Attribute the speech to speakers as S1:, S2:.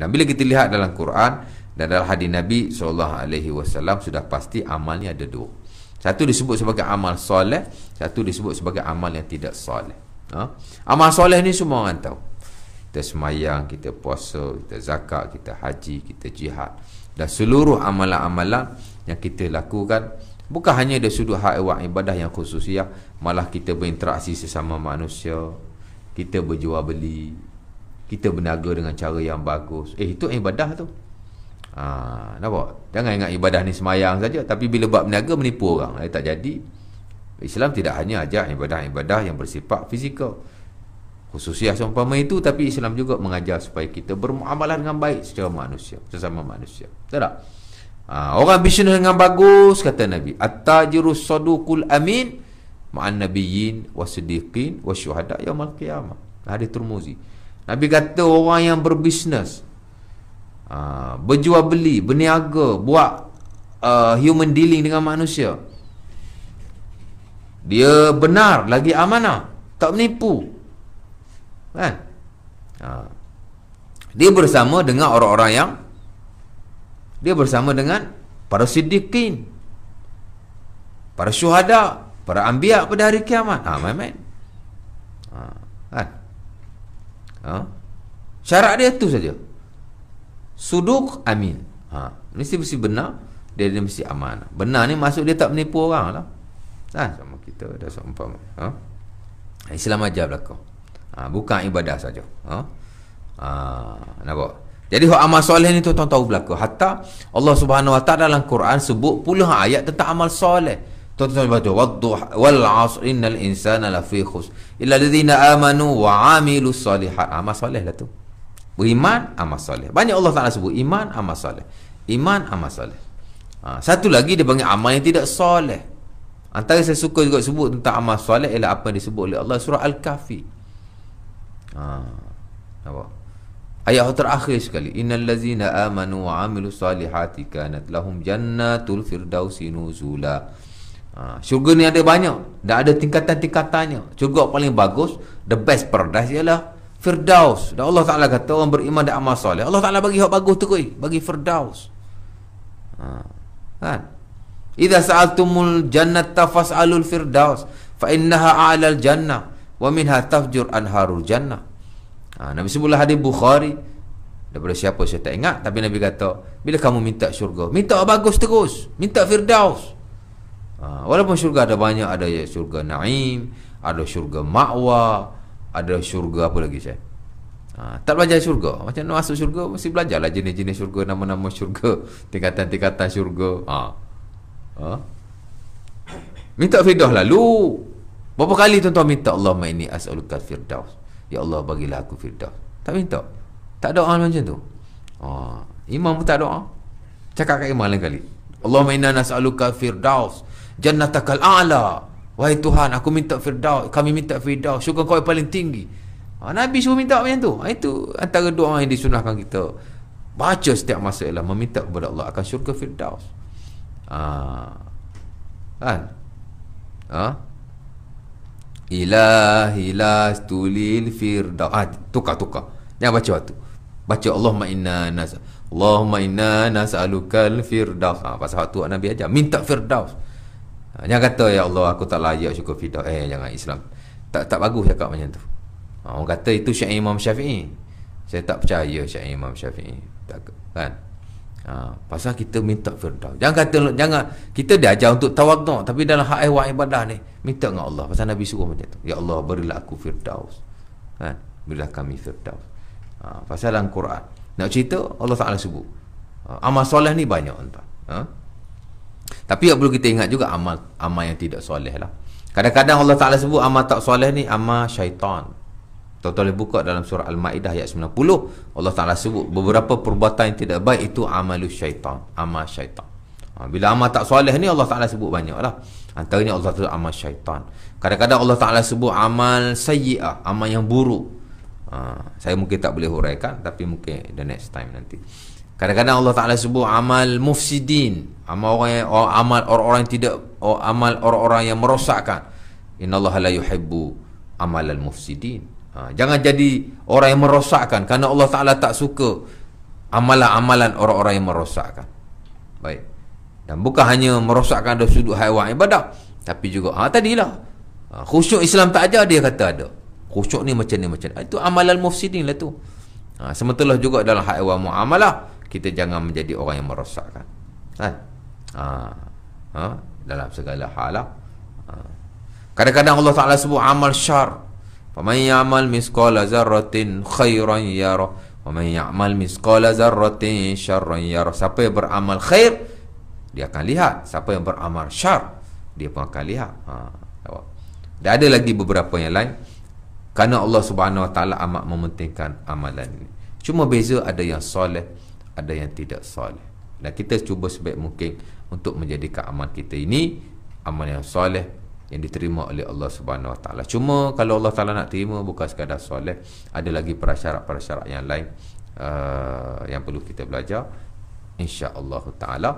S1: Dan bila kita lihat dalam Quran dan dalam hadis Nabi sallallahu alaihi wasallam sudah pasti amalnya ada dua. Satu disebut sebagai amal soleh, satu disebut sebagai amal yang tidak soleh. Ha? Amal soleh ni semua orang tahu. Kita semayang, kita puasa, kita zakat, kita haji, kita jihad dan seluruh amalan-amalan yang kita lakukan bukan hanya dari sudut hak ewak ibadah yang khusus, khususiah malah kita berinteraksi sesama manusia kita berjual beli kita berniaga dengan cara yang bagus. Eh itu ibadah tu. Ha, nampak? Jangan ingat ibadah ni semayang saja tapi bila buat berniaga menipu orang. Eh, tak jadi. Islam tidak hanya ajar ibadah-ibadah yang bersifat fizikal. Khususnya seumpama itu tapi Islam juga mengajar supaya kita bermuamalah dengan baik secara manusia, sesama manusia. Betul tak? Ha, orang bisnes dengan bagus kata Nabi. At-tajiru saduqul amin ma'an nabiyyin wasiddiqin wasyuhada yaumil qiyamah. Hadis Turmuzi. Nabi kata orang yang berbisnes ah, Berjual beli, berniaga, buat uh, human dealing dengan manusia Dia benar, lagi amanah Tak menipu Kan? Ah. Dia bersama dengan orang-orang yang Dia bersama dengan para sidikin, Para syuhada, para ambiak pada hari kiamat Ha, main-main ha, kan? ha? syarat dia tu saja suduk amin ha. mesti mesti benar dia, dia mesti aman benar ni masuk dia tak menipu orang lah ha? sama kita ada sama ha? Islam ajar belakang ha? bukan ibadah saja ha? ha? nampak jadi hak amal soleh ni tu tuan tahu belakang hatta Allah subhanahu wa ta'ala dalam Quran sebut puluh ayat tentang amal soleh Tuan-tuan baca wadduh wal asr innal insana lafi khus illa alladhina amanu wa amilus solihat. Amal soleh lah tu. Beriman amal soleh. Banyak Allah Taala sebut iman amal soleh. Iman amal soleh. Ha, satu lagi dia panggil amal yang tidak soleh. Antara saya suka juga sebut tentang amal soleh ialah apa yang disebut oleh Allah surah Al-Kahfi. Ha, apa? Ayat terakhir sekali Innalazina amanu wa amilu salihati Kanat lahum jannatul firdausi nuzula ha, Syurga ni ada banyak Dan ada tingkatan-tingkatannya Syurga paling bagus The best paradise ialah Firdaus Dan Allah Ta'ala kata Orang beriman dan amal salih Allah Ta'ala bagi hak bagus tu kuih Bagi Firdaus ha, Kan Iza sa'altumul jannata fas'alul firdaus Fa innaha a'lal jannah Wa minha tafjur anharul jannah ha, Nabi sebutlah hadis Bukhari Daripada siapa saya tak ingat Tapi Nabi kata Bila kamu minta syurga Minta bagus terus Minta firdaus ha, Walaupun syurga ada banyak Ada ya syurga na'im Ada syurga ma'wa Ada syurga apa lagi saya ha, Tak belajar syurga Macam nak masuk syurga Mesti belajar lah jenis-jenis syurga Nama-nama syurga Tingkatan-tingkatan syurga ha. Ha? Minta firdaus lalu Berapa kali tuan-tuan minta Allah mai ma'ini as'aluka firdaus Ya Allah bagilah aku firdaus Tak minta Tak doa macam tu ha. Imam pun tak doa Cakap kat imam lain kali Allahumma inna nas'aluka firdaus jannatakal a'la wahai tuhan aku minta firdaus kami minta firdaus syurga kau yang paling tinggi ah, nabi suruh minta macam tu ah, itu antara doa yang disunahkan kita baca setiap masa ialah meminta kepada Allah akan syurga firdaus ha. kan ha ilah ilah tulil firdaus ha, tukar tukar yang baca waktu baca Allah inna nas Allahumma inna nas'alukal firdaus ha, pasal waktu Nabi ajar minta firdaus Ha, jangan kata ya Allah aku tak layak syukur fidak Eh jangan Islam Tak tak bagus cakap macam tu ha, Orang kata itu syair Imam Syafi'i Saya tak percaya syair Imam Syafi'i tak, Kan ha, Pasal kita minta firdaus Jangan kata jangan Kita diajar untuk tawaduk Tapi dalam hak ewa ibadah ni Minta dengan Allah Pasal Nabi suruh macam tu Ya Allah berilah aku firdaus Kan Berilah kami firdaus ha, Pasal dalam Quran Nak cerita Allah Ta'ala sebut ha, Amal soleh ni banyak entah. Ha? Tapi yang perlu kita ingat juga amal amal yang tidak soleh lah. Kadang-kadang Allah Ta'ala sebut amal tak soleh ni amal syaitan. Tuan, tuan boleh buka dalam surah Al-Ma'idah ayat 90 Allah Ta'ala sebut beberapa perbuatan yang tidak baik itu amalu syaitan Amal syaitan ha, Bila amal tak soleh ni Allah Ta'ala sebut banyak lah Antaranya Allah Ta'ala amal syaitan Kadang-kadang Allah Ta'ala sebut amal sayi'ah Amal yang buruk ha, Saya mungkin tak boleh huraikan Tapi mungkin the next time nanti Kadang-kadang Allah Taala sebut amal mufsidin, amal orang yang, or, amal orang yang tidak or, amal orang-orang yang merosakkan. Innallaha la yuhibbu amalal mufsidin. Ha, jangan jadi orang yang merosakkan kerana Allah Taala tak suka amalan-amalan orang-orang yang merosakkan. Baik. Dan bukan hanya merosakkan dari sudut haiwan ibadah, tapi juga ha tadilah. Ha, khusyuk Islam tak ada dia kata ada. Khusyuk ni macam ni macam ni. Itu amalan mufsidin lah tu. Ha, sementara lah juga dalam haiwan muamalah. Ha, kita jangan menjadi orang yang merosakkan kan ha. ha. dalam segala hal lah. ha. kadang-kadang Allah Taala sebut amal syar faman ya'mal misqala zarratin khairan yara waman ya'mal misqala zarratin syarran yara siapa yang beramal khair dia akan lihat siapa yang beramal syar dia pun akan lihat ha. dan ada lagi beberapa yang lain kerana Allah Subhanahu Wa Taala amat mementingkan amalan ini cuma beza ada yang soleh ada yang tidak soleh dan kita cuba sebaik mungkin untuk menjadikan amal kita ini amal yang soleh yang diterima oleh Allah Subhanahu Wa Taala. Cuma kalau Allah Taala nak terima bukan sekadar soleh, ada lagi prasyarat-prasyarat yang lain uh, yang perlu kita belajar insya-Allah Taala.